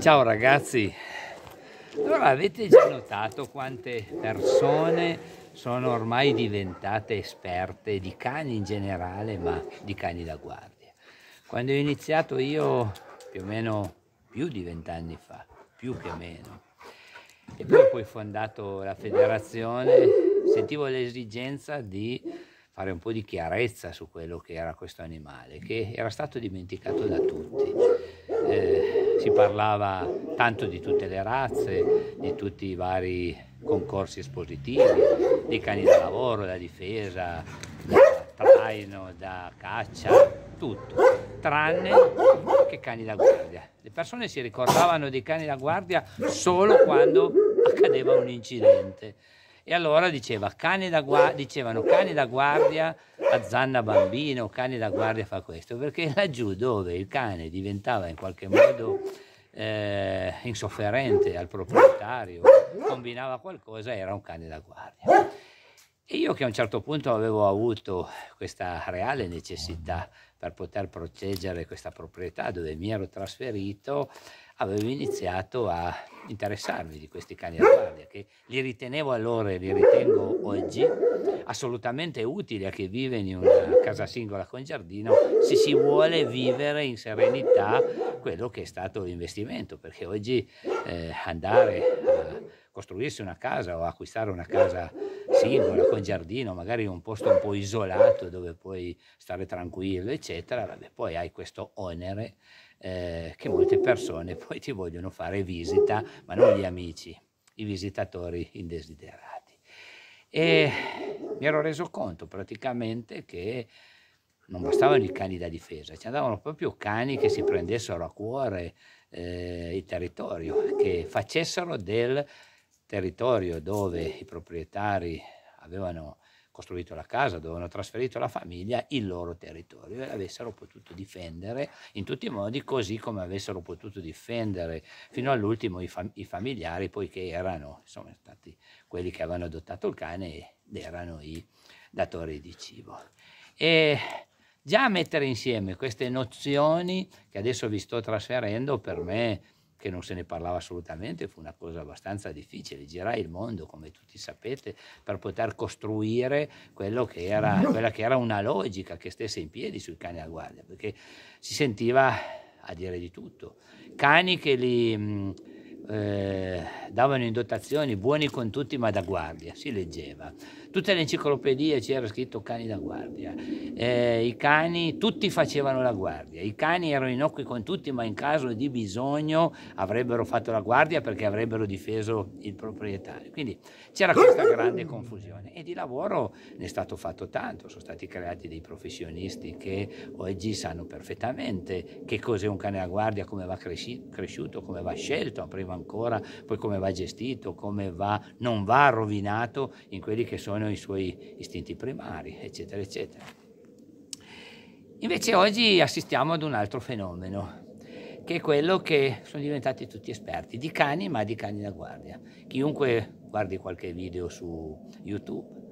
Ciao ragazzi, allora avete già notato quante persone sono ormai diventate esperte di cani in generale, ma di cani da guardia. Quando ho iniziato io, più o meno più di vent'anni fa, più che meno, e poi ho poi fondato la federazione, sentivo l'esigenza di fare un po' di chiarezza su quello che era questo animale, che era stato dimenticato da tutti eh, si parlava tanto di tutte le razze, di tutti i vari concorsi espositivi, dei cani da lavoro, da difesa, da traino, da caccia, tutto, tranne che cani da guardia. Le persone si ricordavano dei cani da guardia solo quando accadeva un incidente. E allora diceva, cane da gua- dicevano cane da guardia a zanna bambino, cane da guardia fa questo, perché laggiù dove il cane diventava in qualche modo eh, insofferente al proprietario, combinava qualcosa, era un cane da guardia. E io che a un certo punto avevo avuto questa reale necessità per poter proteggere questa proprietà dove mi ero trasferito, avevo iniziato a interessarmi di questi cani a guardia che li ritenevo allora e li ritengo oggi assolutamente utili a chi vive in una casa singola con giardino se si vuole vivere in serenità quello che è stato l'investimento perché oggi eh, andare a costruirsi una casa o acquistare una casa singola con giardino, magari in un posto un po' isolato dove puoi stare tranquillo, eccetera, vabbè, poi hai questo onere eh, che molte persone poi ti vogliono fare visita, ma non gli amici, i visitatori indesiderati. E mi ero reso conto praticamente che non bastavano i cani da difesa, ci andavano proprio cani che si prendessero a cuore eh, il territorio, che facessero del territorio dove i proprietari avevano costruito la casa, dove avevano trasferito la famiglia, il loro territorio e avessero potuto difendere in tutti i modi, così come avessero potuto difendere fino all'ultimo i, fam- i familiari, poiché erano insomma, stati quelli che avevano adottato il cane ed erano i datori di cibo. E già mettere insieme queste nozioni che adesso vi sto trasferendo per me che non se ne parlava assolutamente, fu una cosa abbastanza difficile. Girai il mondo, come tutti sapete, per poter costruire che era, quella che era una logica che stesse in piedi sui cani a guardia, perché si sentiva a dire di tutto. Cani che li... Mm, eh, davano in dotazioni buoni con tutti ma da guardia, si leggeva. Tutte le enciclopedie c'era scritto cani da guardia, eh, i cani, tutti facevano la guardia, i cani erano innocui con tutti ma in caso di bisogno avrebbero fatto la guardia perché avrebbero difeso il proprietario. Quindi c'era questa grande confusione e di lavoro ne è stato fatto tanto, sono stati creati dei professionisti che oggi sanno perfettamente che cos'è un cane da guardia, come va cresci- cresciuto, come va scelto, prima ancora, poi poi come va gestito, come va, non va rovinato in quelli che sono i suoi istinti primari, eccetera, eccetera. Invece oggi assistiamo ad un altro fenomeno, che è quello che sono diventati tutti esperti di cani, ma di cani da guardia. Chiunque guardi qualche video su YouTube,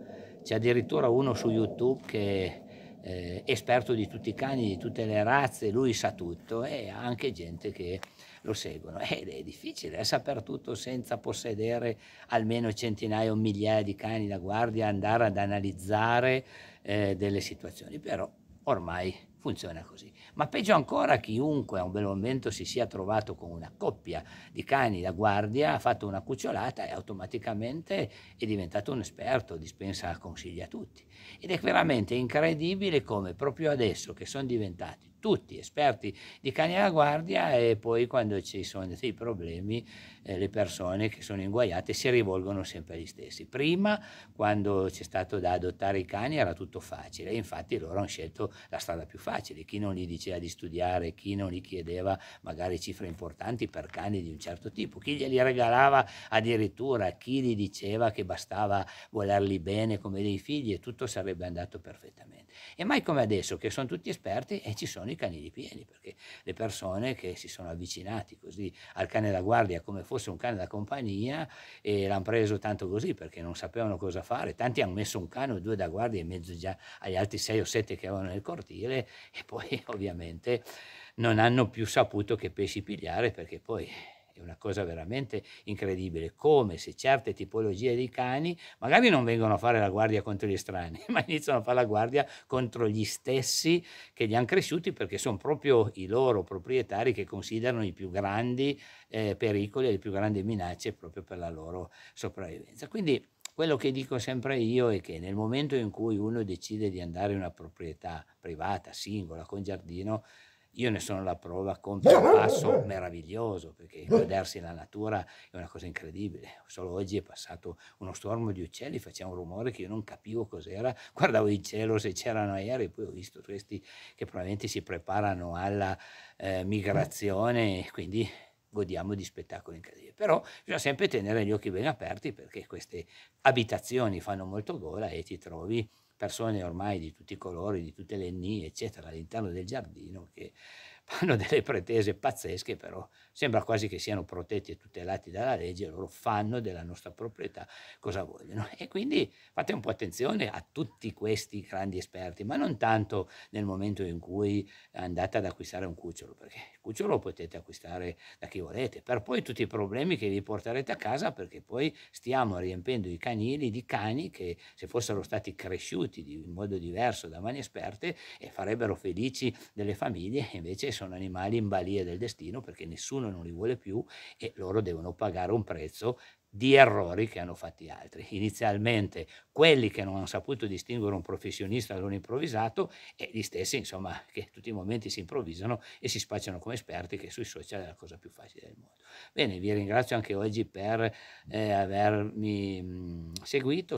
c'è addirittura uno su YouTube che eh, esperto di tutti i cani, di tutte le razze, lui sa tutto e ha anche gente che lo seguono. Ed eh, è difficile è eh, saper tutto senza possedere almeno centinaia o migliaia di cani da guardia, andare ad analizzare eh, delle situazioni, però ormai funziona così. Ma peggio ancora chiunque a un bel momento si sia trovato con una coppia di cani da guardia, ha fatto una cucciolata e automaticamente è diventato un esperto, dispensa consigli a tutti. Ed è veramente incredibile come proprio adesso che sono diventati tutti esperti di cani alla guardia e poi quando ci sono dei problemi eh, le persone che sono inguaiate si rivolgono sempre agli stessi. Prima quando c'è stato da adottare i cani era tutto facile, infatti loro hanno scelto la strada più facile, chi non gli diceva di studiare, chi non gli chiedeva magari cifre importanti per cani di un certo tipo, chi glieli regalava addirittura, chi gli diceva che bastava volerli bene come dei figli e tutto sarebbe andato perfettamente. E mai come adesso che sono tutti esperti e ci sono i i canili pieni, perché le persone che si sono avvicinati così al cane da guardia come fosse un cane da compagnia e l'hanno preso tanto così perché non sapevano cosa fare, tanti hanno messo un cane o due da guardia in mezzo già agli altri sei o sette che avevano nel cortile e poi ovviamente non hanno più saputo che pesci pigliare perché poi è una cosa veramente incredibile, come se certe tipologie di cani magari non vengono a fare la guardia contro gli strani, ma iniziano a fare la guardia contro gli stessi che li hanno cresciuti perché sono proprio i loro proprietari che considerano i più grandi eh, pericoli e le più grandi minacce proprio per la loro sopravvivenza. Quindi quello che dico sempre io è che nel momento in cui uno decide di andare in una proprietà privata, singola, con giardino, io ne sono la prova con un passo meraviglioso, perché godersi la natura è una cosa incredibile. Solo oggi è passato uno stormo di uccelli, faceva un rumore che io non capivo cos'era. Guardavo in cielo se c'erano aerei, poi ho visto questi che probabilmente si preparano alla eh, migrazione, quindi godiamo di spettacoli incredibili. Però bisogna sempre tenere gli occhi ben aperti perché queste abitazioni fanno molto gola e ti trovi persone ormai di tutti i colori, di tutte le etnie, eccetera, all'interno del giardino che fanno delle pretese pazzesche, però sembra quasi che siano protetti e tutelati dalla legge, loro fanno della nostra proprietà cosa vogliono. E quindi fate un po' attenzione a tutti questi grandi esperti, ma non tanto nel momento in cui andate ad acquistare un cucciolo, perché il cucciolo potete acquistare da chi volete, per poi tutti i problemi che vi porterete a casa, perché poi stiamo riempendo i canili di cani che se fossero stati cresciuti in modo diverso da mani esperte e farebbero felici delle famiglie, invece sono animali in balia del destino perché nessuno non li vuole più e loro devono pagare un prezzo di errori che hanno fatti altri. Inizialmente quelli che non hanno saputo distinguere un professionista da un improvvisato e gli stessi, insomma, che tutti i momenti si improvvisano e si spacciano come esperti, che sui social è la cosa più facile del mondo. Bene, vi ringrazio anche oggi per eh, avermi mh, seguito.